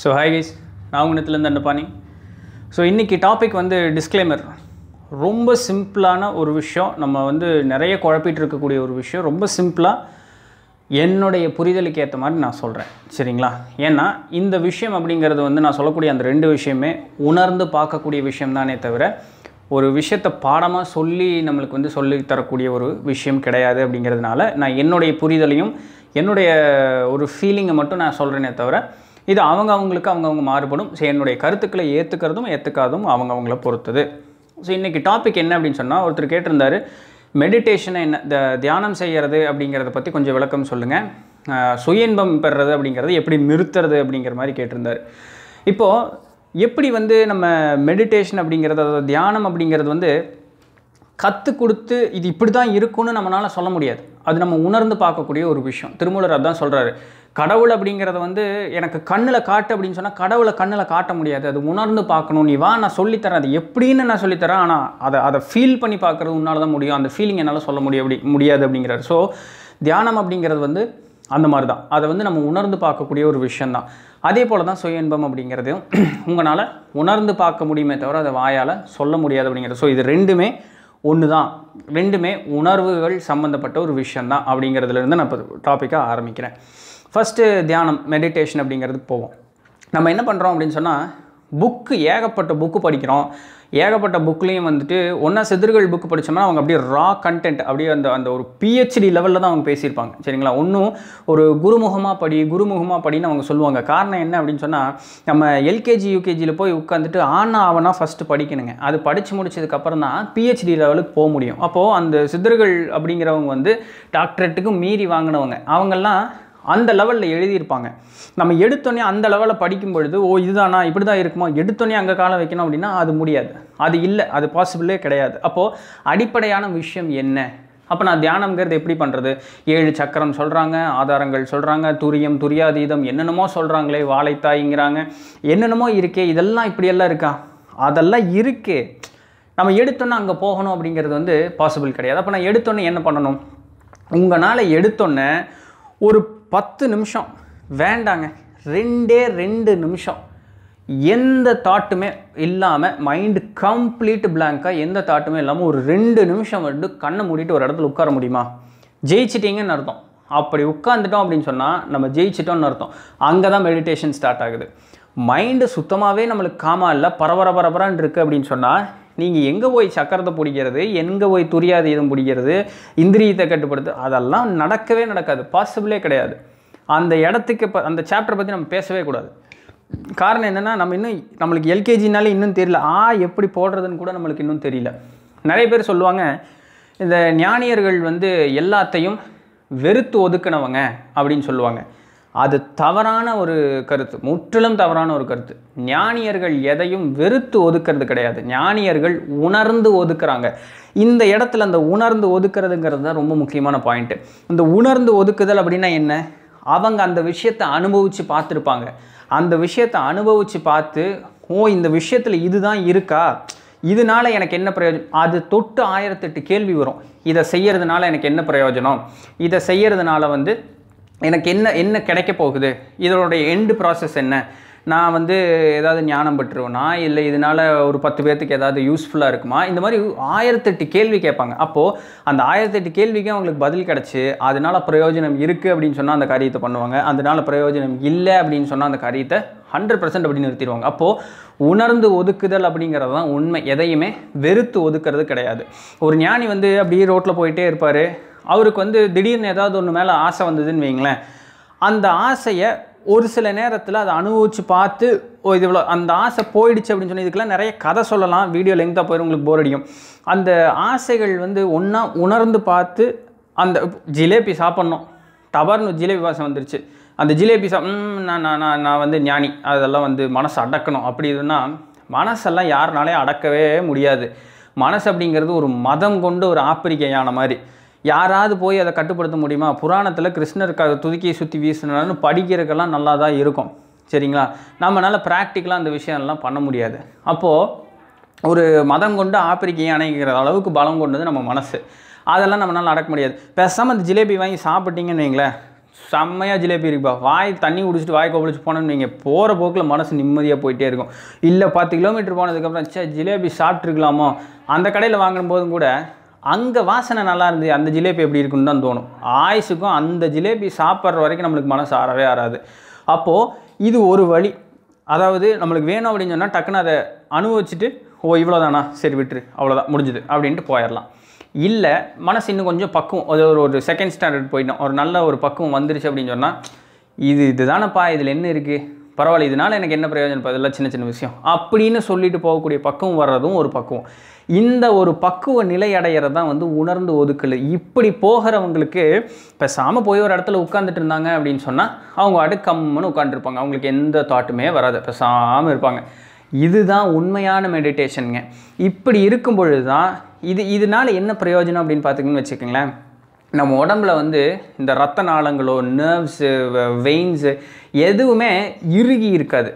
so hi guys நான் உங்கத்துலேருந்து அண்டபானி ஸோ இன்றைக்கி டாபிக் வந்து டிஸ்க்ளைமர் ரொம்ப சிம்பிளான ஒரு விஷயம் நம்ம வந்து நிறைய குழப்பிட்டு இருக்கக்கூடிய ஒரு விஷயம் ரொம்ப சிம்பிளாக என்னுடைய புரிதலுக்கு ஏற்ற மாதிரி நான் சொல்கிறேன் சரிங்களா ஏன்னா இந்த விஷயம் அப்படிங்கிறது வந்து நான் சொல்லக்கூடிய அந்த ரெண்டு விஷயமே உணர்ந்து பார்க்கக்கூடிய விஷயம் தானே தவிர ஒரு விஷயத்தை பாடமாக சொல்லி நம்மளுக்கு வந்து சொல்லி தரக்கூடிய ஒரு விஷயம் கிடையாது அப்படிங்கிறதுனால நான் என்னுடைய புரிதலையும் என்னுடைய ஒரு ஃபீலிங்கை மட்டும் நான் சொல்கிறேனே தவிர இது அவங்க அவங்களுக்கு அவங்கவுங்க மாறுபடும் ஸோ என்னுடைய கருத்துக்களை ஏற்றுக்கிறதும் ஏற்றுக்காதும் அவங்கவுங்கள பொறுத்தது ஸோ இன்றைக்கி டாபிக் என்ன அப்படின்னு சொன்னால் ஒருத்தர் கேட்டிருந்தாரு மெடிடேஷனை என்ன த தியானம் செய்கிறது அப்படிங்கிறத பற்றி கொஞ்சம் விளக்கம் சொல்லுங்கள் சுய இன்பம் பெறுறது அப்படிங்கிறது எப்படி நிறுத்துறது அப்படிங்கிற மாதிரி கேட்டிருந்தார் இப்போது எப்படி வந்து நம்ம மெடிடேஷன் அப்படிங்கிறது அதாவது தியானம் அப்படிங்கிறது வந்து கற்றுக் கொடுத்து இது இப்படி தான் இருக்கும்னு நம்மளால் சொல்ல முடியாது அது நம்ம உணர்ந்து பார்க்கக்கூடிய ஒரு விஷயம் திருமூலர் அதான் சொல்கிறாரு கடவுள் அப்படிங்கிறத வந்து எனக்கு கண்ணில் காட்டு அப்படின்னு சொன்னால் கடவுளை கண்ணில் காட்ட முடியாது அது உணர்ந்து பார்க்கணும் நீ வா நான் சொல்லித்தரேன் அது எப்படின்னு நான் சொல்லித்தரேன் ஆனால் அதை அதை ஃபீல் பண்ணி பார்க்குறது உன்னால் தான் முடியும் அந்த ஃபீலிங் என்னால் சொல்ல முடியும் அப்படி முடியாது அப்படிங்கிறார் ஸோ தியானம் அப்படிங்கிறது வந்து அந்த மாதிரி தான் அதை வந்து நம்ம உணர்ந்து பார்க்கக்கூடிய ஒரு விஷயந்தான் அதே போல் தான் சுய இன்பம் அப்படிங்கிறது உங்களால் உணர்ந்து பார்க்க முடியுமே தவிர அதை வாயால் சொல்ல முடியாது அப்படிங்கிறது ஸோ இது ரெண்டுமே ஒன்று தான் ரெண்டுமே உணர்வுகள் சம்மந்தப்பட்ட ஒரு விஷயந்தான் அப்படிங்கிறதுலேருந்து நான் இப்போ டாப்பிக்காக ஆரம்பிக்கிறேன் ஃபஸ்ட்டு தியானம் மெடிடேஷன் அப்படிங்கிறதுக்கு போவோம் நம்ம என்ன பண்ணுறோம் அப்படின்னு சொன்னால் புக்கு ஏகப்பட்ட புக்கு படிக்கிறோம் ஏகப்பட்ட புக்லேயும் வந்துட்டு ஒன்றா செதிர்கள் புக்கு படித்தோம்னா அவங்க அப்படியே ரா கண்டென்ட் அப்படியே அந்த அந்த ஒரு பிஹெச்டி லெவலில் தான் அவங்க பேசியிருப்பாங்க சரிங்களா ஒன்றும் ஒரு குருமுகமாக படி குருமுகமாக படின்னு அவங்க சொல்லுவாங்க காரணம் என்ன அப்படின்னு சொன்னால் நம்ம எல்கேஜி யூகேஜியில் போய் உட்காந்துட்டு ஆனா ஆவனாக ஃபஸ்ட்டு படிக்கணுங்க அது படித்து முடிச்சதுக்கப்புறம் தான் பிஹெச்டி லெவலுக்கு போக முடியும் அப்போது அந்த சித்தர்கள் அப்படிங்கிறவங்க வந்து டாக்டரேட்டுக்கும் மீறி வாங்கினவங்க அவங்கெல்லாம் அந்த லெவலில் எழுதியிருப்பாங்க நம்ம எடுத்தோன்னே அந்த லெவலில் படிக்கும் பொழுது ஓ இதுதானா இப்படி தான் இருக்குமா எடுத்தோன்னே அங்கே காலம் வைக்கணும் அப்படின்னா அது முடியாது அது இல்லை அது பாசிபிளே கிடையாது அப்போது அடிப்படையான விஷயம் என்ன அப்போ நான் தியானம்ங்கிறது எப்படி பண்ணுறது ஏழு சக்கரம் சொல்கிறாங்க ஆதாரங்கள் சொல்கிறாங்க துரியம் துரியாதீதம் என்னென்னமோ சொல்கிறாங்களே வாழைத்தாய்ங்கிறாங்க என்னென்னமோ இருக்கே இதெல்லாம் இப்படியெல்லாம் இருக்கா அதெல்லாம் இருக்கே நம்ம எடுத்தோன்னே அங்கே போகணும் அப்படிங்கிறது வந்து பாசிபிள் கிடையாது அப்போ நான் எடுத்தோன்னே என்ன பண்ணணும் உங்களால் எடுத்தோன்னே ஒரு பத்து நிமிஷம் வேண்டாங்க ரெண்டே ரெண்டு நிமிஷம் எந்த தாட்டுமே இல்லாமல் மைண்டு கம்ப்ளீட் பிளாங்காக எந்த தாட்டுமே இல்லாமல் ஒரு ரெண்டு நிமிஷம் வந்து கண்ணை மூடிட்டு ஒரு இடத்துல உட்கார முடியுமா ஜெயிச்சிட்டிங்கன்னு அர்த்தம் அப்படி உட்காந்துட்டோம் அப்படின்னு சொன்னால் நம்ம ஜெயிச்சிட்டோம்னு அர்த்தம் அங்கே தான் மெடிடேஷன் ஸ்டார்ட் ஆகுது மைண்டு சுத்தமாகவே நம்மளுக்கு காமா இல்லை பரபர பரபரான் இருக்குது அப்படின்னு சொன்னால் நீங்கள் எங்கே போய் சக்கரத்தை பிடிக்கிறது எங்கே போய் துரியாத இதம் பிடிக்கிறது இந்திரியத்தை கட்டுப்படுத்து அதெல்லாம் நடக்கவே நடக்காது பாசிபிளே கிடையாது அந்த இடத்துக்கு இப்போ அந்த சாப்டரை பற்றி நம்ம பேசவே கூடாது காரணம் என்னென்னா நம்ம இன்னும் நம்மளுக்கு எல்கேஜினாலே இன்னும் தெரியல ஆ எப்படி போடுறதுன்னு கூட நம்மளுக்கு இன்னும் தெரியல நிறைய பேர் சொல்லுவாங்க இந்த ஞானியர்கள் வந்து எல்லாத்தையும் வெறுத்து ஒதுக்கினவங்க அப்படின்னு சொல்லுவாங்க அது தவறான ஒரு கருத்து முற்றிலும் தவறான ஒரு கருத்து ஞானியர்கள் எதையும் வெறுத்து ஒதுக்கிறது கிடையாது ஞானியர்கள் உணர்ந்து ஒதுக்குறாங்க இந்த இடத்துல அந்த உணர்ந்து ஒதுக்குறதுங்கிறது தான் ரொம்ப முக்கியமான பாயிண்ட்டு இந்த உணர்ந்து ஒதுக்குதல் அப்படின்னா என்ன அவங்க அந்த விஷயத்தை அனுபவித்து பார்த்துருப்பாங்க அந்த விஷயத்தை அனுபவித்து பார்த்து ஓ இந்த விஷயத்தில் இதுதான் இருக்கா இதனால் எனக்கு என்ன பிரயோஜனம் அது தொட்டு ஆயிரத்தெட்டு கேள்வி வரும் இதை செய்கிறதுனால எனக்கு என்ன பிரயோஜனம் இதை செய்கிறதுனால வந்து எனக்கு என்ன என்ன கிடைக்க போகுது இதனுடைய எண்டு ப்ராசஸ் என்ன நான் வந்து ஏதாவது ஞானம் பெற்றுருவேனா இல்லை இதனால் ஒரு பத்து பேர்த்துக்கு ஏதாவது யூஸ்ஃபுல்லாக இருக்குமா இந்த மாதிரி ஆயிரத்தெட்டு கேள்வி கேட்பாங்க அப்போது அந்த ஆயிரத்தெட்டு கேள்விக்கு அவங்களுக்கு பதில் கிடச்சி அதனால் பிரயோஜனம் இருக்குது அப்படின்னு சொன்னால் அந்த காரியத்தை பண்ணுவாங்க அதனால் பிரயோஜனம் இல்லை அப்படின்னு சொன்னால் அந்த காரியத்தை ஹண்ட்ரட் பர்சன்ட் அப்படின்னு நிறுத்திடுவாங்க அப்போது உணர்ந்து ஒதுக்குதல் அப்படிங்கிறது தான் உண்மை எதையுமே வெறுத்து ஒதுக்கிறது கிடையாது ஒரு ஞானி வந்து அப்படியே ரோட்டில் போயிட்டே இருப்பார் அவருக்கு வந்து திடீர்னு ஏதாவது ஒன்று மேலே ஆசை வந்ததுன்னு வைங்களேன் அந்த ஆசையை ஒரு சில நேரத்தில் அதை அனுபவித்து பார்த்து இது இவ்வளோ அந்த ஆசை போயிடுச்சு அப்படின்னு சொல்லி இதுக்கெல்லாம் நிறைய கதை சொல்லலாம் வீடியோ லெங்க்தாக போயிடும் உங்களுக்கு போர் அடிக்கும் அந்த ஆசைகள் வந்து ஒன்றா உணர்ந்து பார்த்து அந்த ஜிலேபி சாப்பிட்ணும் டபர்னு ஜிலேபி வாசம் வந்துருச்சு அந்த ஜிலேபி சா நான் நான் நான் நான் வந்து ஞானி அதெல்லாம் வந்து மனசு அடக்கணும் அப்படி இதுன்னா மனசெல்லாம் யாருனாலே அடக்கவே முடியாது மனசு அப்படிங்கிறது ஒரு மதம் கொண்டு ஒரு ஆப்பிரிக்கையான மாதிரி யாராவது போய் அதை கட்டுப்படுத்த முடியுமா புராணத்தில் கிருஷ்ணர் க சுற்றி வீசினாலும் படிக்கிறதுக்கெல்லாம் நல்லா தான் இருக்கும் சரிங்களா நம்மளால் ப்ராக்டிக்கலாக அந்த விஷயம்லாம் பண்ண முடியாது அப்போது ஒரு மதம் கொண்டு ஆப்பிரிக்கையை அணைக்கிற அளவுக்கு பலம் கொண்டது நம்ம மனசு அதெல்லாம் நம்மளால் நடக்க முடியாது பேசாமல் அந்த ஜிலேபி வாங்கி சாப்பிட்டீங்கன்னு வைங்களேன் செம்மையாக ஜிலேபி இருக்குப்பா வாய் தண்ணி குடிச்சிட்டு வாய் கொப்பளிச்சு போனோம்னு நீங்கள் போகிற போக்கில் மனசு நிம்மதியாக போயிட்டே இருக்கும் இல்லை பத்து கிலோமீட்டர் போனதுக்கப்புறம் சே ஜிலேபி சாப்பிட்ருக்கலாமோ அந்த கடையில் வாங்கும்போதும் கூட அங்கே வாசனை நல்லா இருந்து அந்த ஜிலேபி எப்படி இருக்குன்னு தான் தோணும் ஆயுஸுக்கும் அந்த ஜிலேபி சாப்பிட்ற வரைக்கும் நம்மளுக்கு மனசு ஆறவே ஆறாது அப்போது இது ஒரு வழி அதாவது நம்மளுக்கு வேணும் அப்படின்னு சொன்னால் டக்குன்னு அதை அனுபவிச்சுட்டு ஓ இவ்வளோதானா சரி விட்டுரு அவ்வளோதான் முடிஞ்சுது அப்படின்ட்டு போயிடலாம் இல்லை மனசு இன்னும் கொஞ்சம் பக்குவம் அது ஒரு ஒரு செகண்ட் ஸ்டாண்டர்ட் போயிட்டோம் ஒரு நல்ல ஒரு பக்குவம் வந்துருச்சு அப்படின்னு சொன்னால் இது இதுதானப்பா இதில் என்ன இருக்குது பரவாயில்ல இதனால் எனக்கு என்ன பிரயோஜனம் இதெல்லாம் சின்ன சின்ன விஷயம் அப்படின்னு சொல்லிட்டு போகக்கூடிய பக்குவம் வர்றதும் ஒரு பக்குவம் இந்த ஒரு பக்குவ நிலை அடையிறதான் தான் வந்து உணர்ந்து ஒதுக்கல் இப்படி போகிறவங்களுக்கு பேசாமல் போய் ஒரு இடத்துல உட்காந்துட்டு இருந்தாங்க அப்படின்னு சொன்னால் அவங்க அடுக்கம்னு உட்காந்துருப்பாங்க அவங்களுக்கு எந்த தாட்டுமே வராது பேசாமல் இருப்பாங்க இதுதான் உண்மையான மெடிடேஷனுங்க இப்படி இருக்கும் பொழுது தான் இது இதனால் என்ன பிரயோஜனம் அப்படின்னு பார்த்திங்கன்னு வச்சுக்கோங்களேன் நம்ம உடம்புல வந்து இந்த ரத்த நாளங்களோ நர்வ்ஸு வெயின்ஸு எதுவுமே இறுகி இருக்காது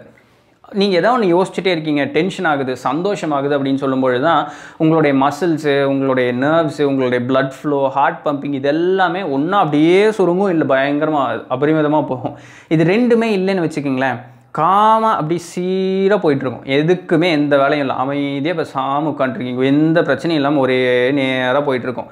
நீங்கள் எதாவது ஒன்று யோசிச்சுட்டே இருக்கீங்க டென்ஷன் ஆகுது சந்தோஷம் ஆகுது அப்படின்னு சொல்லும்பொழுது தான் உங்களுடைய மசில்ஸு உங்களுடைய நர்வ்ஸு உங்களுடைய பிளட் ஃப்ளோ ஹார்ட் பம்பிங் இது எல்லாமே ஒன்றா அப்படியே சுருங்கும் இல்லை பயங்கரமாக அபரிமிதமாக போகும் இது ரெண்டுமே இல்லைன்னு வச்சுக்கிங்களேன் காமாக அப்படி சீராக போயிட்டுருக்கும் எதுக்குமே எந்த வேலையும் இல்லை அமைதியாக இப்போ சாமு உட்காந்துருக்கீங்க எந்த பிரச்சனையும் இல்லாமல் ஒரே நேராக போயிட்டுருக்கும்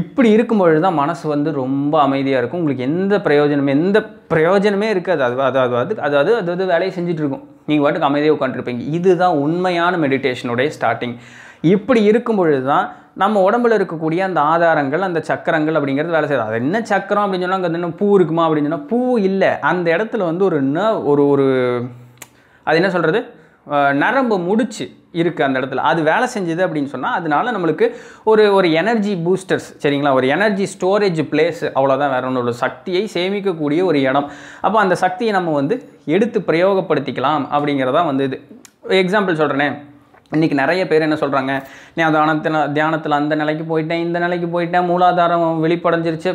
இப்படி இருக்கும்பொழுது தான் மனசு வந்து ரொம்ப அமைதியாக இருக்கும் உங்களுக்கு எந்த பிரயோஜனமே எந்த பிரயோஜனமே இருக்காது அது அது அது அது அதாவது அது அது வேலையை இருக்கும் நீங்கள் பாட்டுக்கு அமைதியாக உட்காந்துருப்பீங்க இதுதான் உண்மையான மெடிடேஷனுடைய ஸ்டார்டிங் இப்படி இருக்கும் பொழுது தான் நம்ம உடம்புல இருக்கக்கூடிய அந்த ஆதாரங்கள் அந்த சக்கரங்கள் அப்படிங்கிறது வேலை செய்யாது அது என்ன சக்கரம் அப்படின்னு சொன்னால் அங்கே என்ன பூ இருக்குமா அப்படின்னு சொன்னால் பூ இல்லை அந்த இடத்துல வந்து ஒரு நர்வ் ஒரு ஒரு அது என்ன சொல்கிறது நரம்பு முடிச்சு இருக்குது அந்த இடத்துல அது வேலை செஞ்சது அப்படின்னு சொன்னால் அதனால நம்மளுக்கு ஒரு ஒரு எனர்ஜி பூஸ்டர்ஸ் சரிங்களா ஒரு எனர்ஜி ஸ்டோரேஜ் பிளேஸ் அவ்வளோதான் வேற ஒன்று ஒரு சக்தியை சேமிக்கக்கூடிய ஒரு இடம் அப்போ அந்த சக்தியை நம்ம வந்து எடுத்து பிரயோகப்படுத்திக்கலாம் அப்படிங்கிறதான் வந்து இது எக்ஸாம்பிள் சொல்கிறேனே இன்றைக்கி நிறைய பேர் என்ன சொல்கிறாங்க நான் தியானத்தில் தியானத்தில் அந்த நிலைக்கு போயிட்டேன் இந்த நிலைக்கு போயிட்டேன் மூலாதாரம் வெளிப்படைஞ்சிருச்சு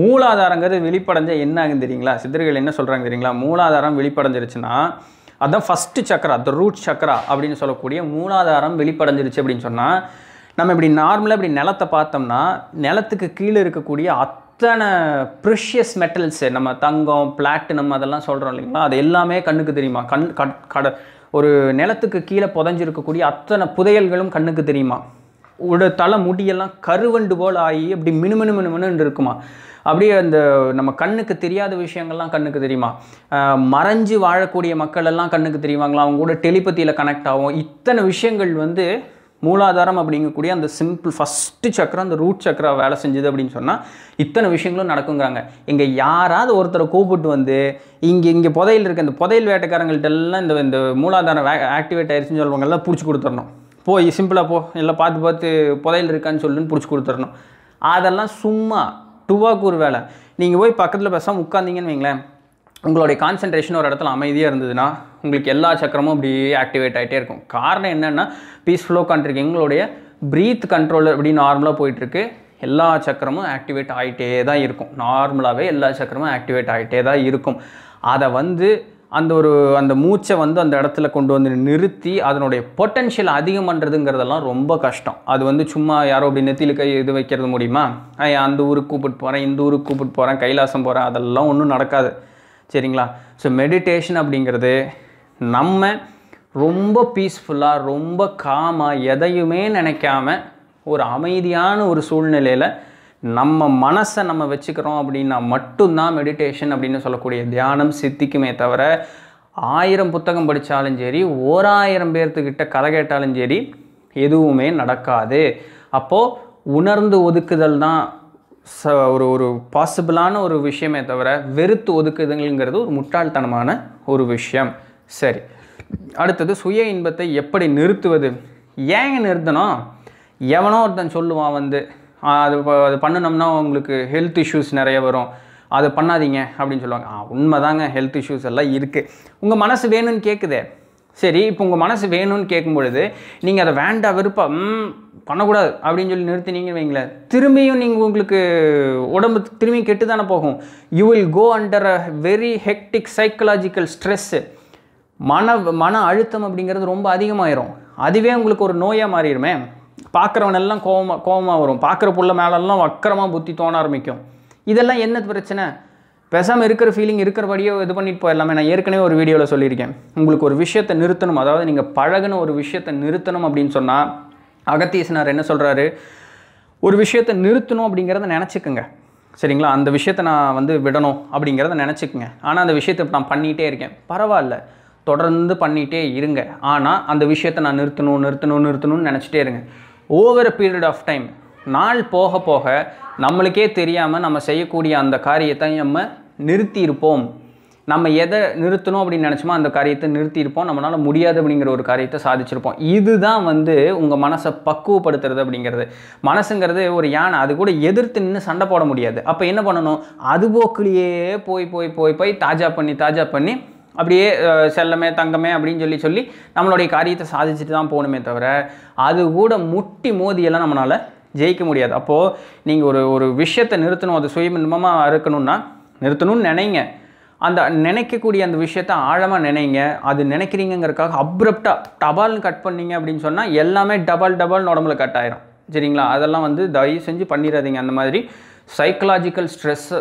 மூலாதாரங்கிறது வெளிப்படைஞ்ச என்ன ஆகுது தெரியுங்களா சித்தர்கள் என்ன சொல்கிறாங்க தெரியுங்களா மூலாதாரம் வெளிப்படைஞ்சிருச்சுன்னா அதுதான் ஃபஸ்ட்டு சக்கரா த ரூட் சக்கரா அப்படின்னு சொல்லக்கூடிய மூலாதாரம் வெளிப்படைஞ்சிருச்சு அப்படின்னு சொன்னால் நம்ம இப்படி நார்மலாக இப்படி நிலத்தை பார்த்தோம்னா நிலத்துக்கு கீழே இருக்கக்கூடிய அத்தனை ப்ரிஷியஸ் மெட்டல்ஸு நம்ம தங்கம் பிளாட்டினம் அதெல்லாம் சொல்கிறோம் இல்லைங்களா அது எல்லாமே கண்ணுக்கு தெரியுமா கண் கட ஒரு நிலத்துக்கு கீழே புதஞ்சிருக்கக்கூடிய அத்தனை புதையல்களும் கண்ணுக்கு தெரியுமா உட தலை முடியெல்லாம் கருவண்டு போல் ஆகி அப்படி மினுமினு மினுமினு இருக்குமா அப்படியே அந்த நம்ம கண்ணுக்கு தெரியாத விஷயங்கள்லாம் கண்ணுக்கு தெரியுமா மறைஞ்சு வாழக்கூடிய மக்கள் எல்லாம் கண்ணுக்கு தெரியுவாங்களா அவங்க கூட டெலிபத்தியில் கனெக்ட் ஆகும் இத்தனை விஷயங்கள் வந்து மூலாதாரம் அப்படிங்கக்கூடிய அந்த சிம்பிள் ஃபஸ்ட்டு சக்கரம் அந்த ரூட் சக்கரம் வேலை செஞ்சுது அப்படின்னு சொன்னால் இத்தனை விஷயங்களும் நடக்குங்கிறாங்க இங்கே யாராவது ஒருத்தரை கூப்பிட்டு வந்து இங்கே இங்கே புதையில் இருக்க இந்த புதையல் வேட்டைக்காரங்கள்ட்ட எல்லாம் இந்த இந்த மூலாதாரம் ஆக்டிவேட் ஆயிடுச்சுன்னு எல்லாம் பிடிச்சி கொடுத்துடணும் போய் சிம்பிளாக போ எல்லாம் பார்த்து பார்த்து புதையில் இருக்கான்னு சொல்லுன்னு பிடிச்சி கொடுத்துடணும் அதெல்லாம் சும்மா டூவாக்கு ஒரு வேலை நீங்கள் போய் பக்கத்தில் பேசாமல் உட்காந்திங்கன்னு வைங்களேன் உங்களுடைய கான்சன்ட்ரேஷன் ஒரு இடத்துல அமைதியாக இருந்ததுன்னா உங்களுக்கு எல்லா சக்கரமும் அப்படி ஆக்டிவேட் ஆகிட்டே இருக்கும் காரணம் என்னென்னா பீஸ்ஃபுல்லாக உட்காந்துருக்கீங்க உங்களுடைய ப்ரீத் கண்ட்ரோல் அப்படி நார்மலாக போயிட்டுருக்கு எல்லா சக்கரமும் ஆக்டிவேட் ஆகிட்டே தான் இருக்கும் நார்மலாகவே எல்லா சக்கரமும் ஆக்டிவேட் ஆகிட்டே தான் இருக்கும் அதை வந்து அந்த ஒரு அந்த மூச்சை வந்து அந்த இடத்துல கொண்டு வந்து நிறுத்தி அதனுடைய பொட்டென்ஷியல் அதிகம் பண்ணுறதுங்கிறதெல்லாம் ரொம்ப கஷ்டம் அது வந்து சும்மா யாரோ அப்படி நெத்தியில் கை இது வைக்கிறது முடியுமா அந்த ஊருக்கு கூப்பிட்டு போகிறேன் இந்த ஊருக்கு கூப்பிட்டு போகிறேன் கைலாசம் போகிறேன் அதெல்லாம் ஒன்றும் நடக்காது சரிங்களா ஸோ மெடிடேஷன் அப்படிங்கிறது நம்ம ரொம்ப பீஸ்ஃபுல்லாக ரொம்ப காமாக எதையுமே நினைக்காம ஒரு அமைதியான ஒரு சூழ்நிலையில் நம்ம மனசை நம்ம வச்சுக்கிறோம் அப்படின்னா மட்டும்தான் மெடிடேஷன் அப்படின்னு சொல்லக்கூடிய தியானம் சித்திக்குமே தவிர ஆயிரம் புத்தகம் படித்தாலும் சரி ஓராயிரம் பேர்த்துக்கிட்ட கதை கேட்டாலும் சரி எதுவுமே நடக்காது அப்போது உணர்ந்து ஒதுக்குதல் தான் ச ஒரு ஒரு பாசிபிளான ஒரு விஷயமே தவிர வெறுத்து ஒதுக்குதுங்கிறது ஒரு முட்டாள்தனமான ஒரு விஷயம் சரி அடுத்தது சுய இன்பத்தை எப்படி நிறுத்துவது ஏங்க நிறுத்தணும் எவனோ ஒருத்தன் சொல்லுவான் வந்து அது அது பண்ணணும்னா உங்களுக்கு ஹெல்த் இஷ்யூஸ் நிறைய வரும் அது பண்ணாதீங்க அப்படின்னு சொல்லுவாங்க ஆ உண்மை தாங்க ஹெல்த் இஷ்யூஸ் எல்லாம் இருக்குது உங்கள் மனசு வேணும்னு கேட்குதே சரி இப்போ உங்கள் மனசு வேணும்னு கேட்கும் பொழுது நீங்கள் அதை வேண்டாம் விருப்பம் பண்ணக்கூடாது அப்படின்னு சொல்லி நிறுத்தினீங்க வைங்களேன் திரும்பியும் நீங்கள் உங்களுக்கு உடம்பு திரும்பியும் கெட்டு தானே போகும் you will go under a very hectic psychological stress மன மன அழுத்தம் அப்படிங்கிறது ரொம்ப அதிகமாயிரும் அதுவே உங்களுக்கு ஒரு நோயாக மாறிடுமே பார்க்குறவனெல்லாம் கோவமாக கோவமாக வரும் பார்க்குற புள்ள மேலெல்லாம் வக்கரமாக புத்தி தோண ஆரம்பிக்கும் இதெல்லாம் என்ன பிரச்சனை பெசாமல் இருக்கிற ஃபீலிங் இருக்கிறபடியோ இது பண்ணிட்டு போயிடலாமே நான் ஏற்கனவே ஒரு வீடியோவில் சொல்லியிருக்கேன் உங்களுக்கு ஒரு விஷயத்தை நிறுத்தணும் அதாவது நீங்கள் பழகின ஒரு விஷயத்தை நிறுத்தணும் அப்படின்னு சொன்னால் அகத்தீசனார் என்ன சொல்கிறாரு ஒரு விஷயத்தை நிறுத்தணும் அப்படிங்கிறத நினச்சிக்கோங்க சரிங்களா அந்த விஷயத்தை நான் வந்து விடணும் அப்படிங்கிறத நினச்சிக்கோங்க ஆனால் அந்த விஷயத்தை இப்போ நான் பண்ணிகிட்டே இருக்கேன் பரவாயில்ல தொடர்ந்து பண்ணிகிட்டே இருங்க ஆனால் அந்த விஷயத்தை நான் நிறுத்தணும் நிறுத்தணும் நிறுத்தணும்னு நினச்சிட்டே இருங்க over a period of time நாள் போக போக நம்மளுக்கே தெரியாமல் நம்ம செய்யக்கூடிய அந்த காரியத்தை நம்ம நிறுத்தியிருப்போம் நம்ம எதை நிறுத்தணும் அப்படின்னு நினச்சோமோ அந்த காரியத்தை நிறுத்தியிருப்போம் நம்மளால் முடியாது அப்படிங்கிற ஒரு காரியத்தை சாதிச்சிருப்போம் இதுதான் வந்து உங்கள் மனசை பக்குவப்படுத்துறது அப்படிங்கிறது மனசுங்கிறது ஒரு யானை அது கூட எதிர்த்து நின்று சண்டை போட முடியாது அப்போ என்ன பண்ணணும் அதுபோக்குலேயே போய் போய் போய் போய் தாஜா பண்ணி தாஜா பண்ணி அப்படியே செல்லமே தங்கமே அப்படின்னு சொல்லி சொல்லி நம்மளுடைய காரியத்தை சாதிச்சுட்டு தான் போகணுமே தவிர அது கூட முட்டி மோதியெல்லாம் நம்மளால் ஜெயிக்க முடியாது அப்போது நீங்கள் ஒரு ஒரு விஷயத்தை நிறுத்தணும் அது சுயமின்பமாக இருக்கணும்னா நிறுத்தணும்னு நினைங்க அந்த நினைக்கக்கூடிய அந்த விஷயத்தை ஆழமாக நினைங்க அது நினைக்கிறீங்கிறக்காக அப்ரப்டாக டபால்னு கட் பண்ணீங்க அப்படின்னு சொன்னால் எல்லாமே டபால் டபால்னு உடம்புல கட் ஆயிரும் சரிங்களா அதெல்லாம் வந்து தயவு செஞ்சு பண்ணிடாதீங்க அந்த மாதிரி சைக்கலாஜிக்கல் ஸ்ட்ரெஸ்ஸு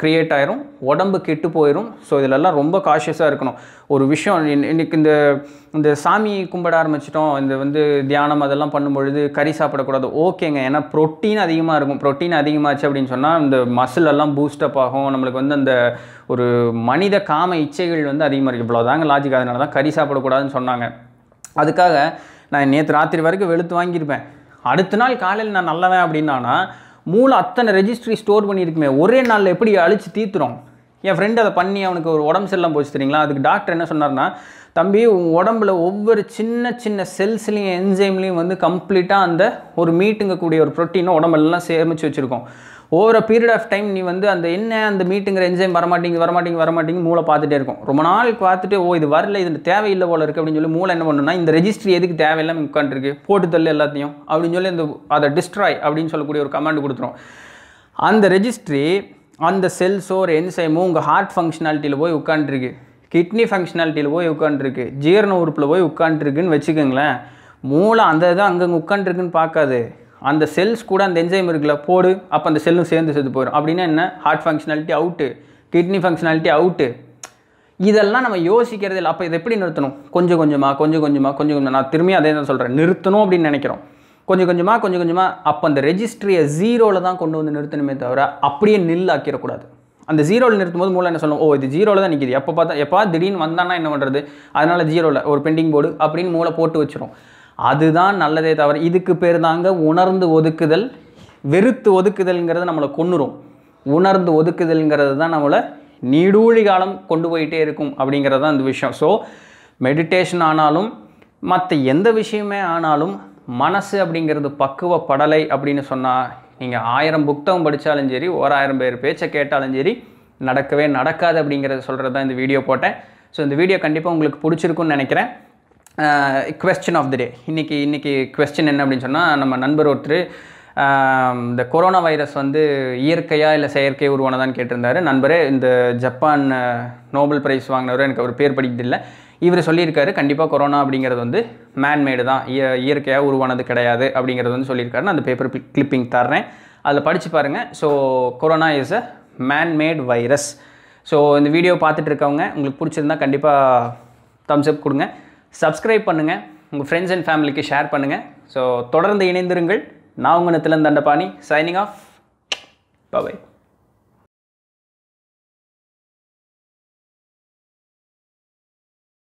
க்ரியேட் ஆயிரும் உடம்பு கெட்டு போயிடும் ஸோ இதிலெல்லாம் ரொம்ப காஷியஸாக இருக்கணும் ஒரு விஷயம் இன்னைக்கு இந்த இந்த சாமி கும்பிட ஆரம்பிச்சிட்டோம் இந்த வந்து தியானம் அதெல்லாம் பண்ணும்பொழுது கறி சாப்பிடக்கூடாது ஓகேங்க ஏன்னா ப்ரோட்டீன் அதிகமாக இருக்கும் ப்ரோட்டீன் அதிகமாச்சு அப்படின்னு சொன்னால் இந்த மசில் எல்லாம் பூஸ்டப் ஆகும் நம்மளுக்கு வந்து அந்த ஒரு மனித காம இச்சைகள் வந்து அதிகமாக இருக்குது இவ்வளோ தாங்க லாஜிக் அதனால தான் கறி சாப்பிடக்கூடாதுன்னு சொன்னாங்க அதுக்காக நான் நேற்று ராத்திரி வரைக்கும் வெளுத்து வாங்கியிருப்பேன் அடுத்த நாள் காலையில் நான் நல்லவேன் அப்படின்னா மூளை அத்தனை ரெஜிஸ்ட்ரி ஸ்டோர் பண்ணியிருக்குமே ஒரே நாளில் எப்படி அழிச்சு தீத்துறோம் என் ஃப்ரெண்டு அதை பண்ணி அவனுக்கு ஒரு உடம்பு செல்லாம் போச்சு தெரியுங்களா அதுக்கு டாக்டர் என்ன சொன்னார்னா தம்பி உன் உடம்புல ஒவ்வொரு சின்ன சின்ன செல்ஸ்லேயும் என்ஜைம்லேயும் வந்து கம்ப்ளீட்டாக அந்த ஒரு மீட்டுங்கக்கூடிய ஒரு ப்ரோட்டீனை உடம்பெல்லாம் சேமித்து வச்சுருக்கோம் ஓவர பீரியட் ஆஃப் டைம் நீ வந்து அந்த என்ன அந்த மீட்டுங்கிற என்ஜைம் வரமாட்டேங்குது வரமாட்டேங்குது வரமாட்டேங்குது மூளை பார்த்துட்டே இருக்கும் ரொம்ப நாள் பார்த்துட்டு ஓ இது வரல இது தேவையில்லை போல இருக்குது அப்படின்னு சொல்லி மூளை என்ன பண்ணுன்னா இந்த ரெஜிஸ்ட்ரி எதுக்கு தேவையில்லாமல் உட்காந்துருக்கு போட்டு தள்ளு எல்லாத்தையும் அப்படின்னு சொல்லி இந்த அதை டிஸ்ட்ராய் அப்படின்னு சொல்லக்கூடிய ஒரு கமாண்ட் கொடுத்துரும் அந்த ரெஜிஸ்ட்ரி அந்த செல்ஸோ ஒரு என்சைமோ உங்கள் ஹார்ட் ஃபங்க்ஷனாலிட்டியில் போய் உட்காந்துருக்கு கிட்னி ஃபங்க்ஷனாலிட்டியில் போய் உட்காந்துருக்கு ஜீரண உறுப்பில் போய் உட்காந்துருக்குன்னு வச்சுக்கோங்களேன் மூளை அந்த இதை அங்கங்கே உட்காந்துருக்குன்னு பார்க்காது அந்த செல்ஸ் கூட அந்த என்சைம் இருக்குல்ல போடு அப்போ அந்த செல்லும் சேர்ந்து சேர்ந்து போயிடும் அப்படின்னா என்ன heart functionality out kidney functionality out இதெல்லாம் நம்ம யோசிக்கிறது இல்லை அப்போ இதை எப்படி நிறுத்தணும் கொஞ்சம் கொஞ்சமாக கொஞ்சம் கொஞ்சமாக கொஞ்சம் கொஞ்சம் நான் திரும்பி அதே தான் சொல்கிறேன் நிறுத்தணும் அப்படின்னு நினைக்கிறோம் கொஞ்சம் கொஞ்சமாக கொஞ்சம் கொஞ்சமாக அப்போ அந்த ரெஜிஸ்ட்ரியை ஜீரோவில் தான் கொண்டு வந்து நிறுத்தணுமே தவிர அப்படியே நில் ஆக்கிடக்கூடாது அந்த ஜீரோவில் நிறுத்தும் போது மூலம் என்ன சொல்லணும் ஓ இது ஜீரோவில் தான் நிற்கிது எப்போ பார்த்தா எப்போ திடீர்னு வந்தானா என்ன பண்ணுறது அதனால் ஜீரோவில் ஒரு பெண்டிங் போர்டு அப்படின்னு மூளை போட்டு வச்சிடும் அதுதான் நல்லதே தவிர இதுக்கு பேர் தாங்க உணர்ந்து ஒதுக்குதல் வெறுத்து ஒதுக்குதல்ங்கிறது நம்மளை கொன்னுரும் உணர்ந்து ஒதுக்குதல்ங்கிறது தான் நம்மளை நீடூழி காலம் கொண்டு போயிட்டே இருக்கும் அப்படிங்கிறது தான் இந்த விஷயம் ஸோ மெடிடேஷன் ஆனாலும் மற்ற எந்த விஷயமே ஆனாலும் மனசு அப்படிங்கிறது பக்குவப்படலை அப்படின்னு சொன்னால் நீங்கள் ஆயிரம் புத்தகம் படித்தாலும் சரி ஓராயிரம் பேர் பேச்சை கேட்டாலும் சரி நடக்கவே நடக்காது அப்படிங்கிறத சொல்கிறது தான் இந்த வீடியோ போட்டேன் ஸோ இந்த வீடியோ கண்டிப்பாக உங்களுக்கு பிடிச்சிருக்குன்னு நினைக்கிறேன் கொஸ்டின் ஆஃப் த டே இன்றைக்கி இன்றைக்கி கொஸ்டின் என்ன அப்படின்னு சொன்னால் நம்ம நண்பர் ஒருத்தர் இந்த கொரோனா வைரஸ் வந்து இயற்கையாக இல்லை செயற்கை உருவானதான்னு கேட்டிருந்தாரு நண்பரே இந்த ஜப்பான் நோபல் பிரைஸ் வாங்கினவர் எனக்கு அவர் பேர் படிக்கிறதில்ல இவர் சொல்லியிருக்காரு கண்டிப்பாக கொரோனா அப்படிங்கிறது வந்து மேன்மேடு தான் இயற்கையாக உருவானது கிடையாது அப்படிங்கிறது வந்து சொல்லியிருக்காரு நான் அந்த பேப்பர் கிளிப்பிங் தர்றேன் அதில் படித்து பாருங்கள் so corona is a man-made virus so இந்த வீடியோ பார்த்துட்டு இருக்கவங்க உங்களுக்கு பிடிச்சிருந்தா கண்டிப்பாக தம்ஸ் அப் கொடுங்க சப்ஸ்கிரைப் பண்ணுங்கள் உங்கள் ஃப்ரெண்ட்ஸ் அண்ட் ஃபேமிலிக்கு ஷேர் பண்ணுங்கள் ஸோ தொடர்ந்து இணைந்திருங்கள் நான் உங்கள் நித்திலன் தண்டபாணி சைனிங் ஆஃப் பாய்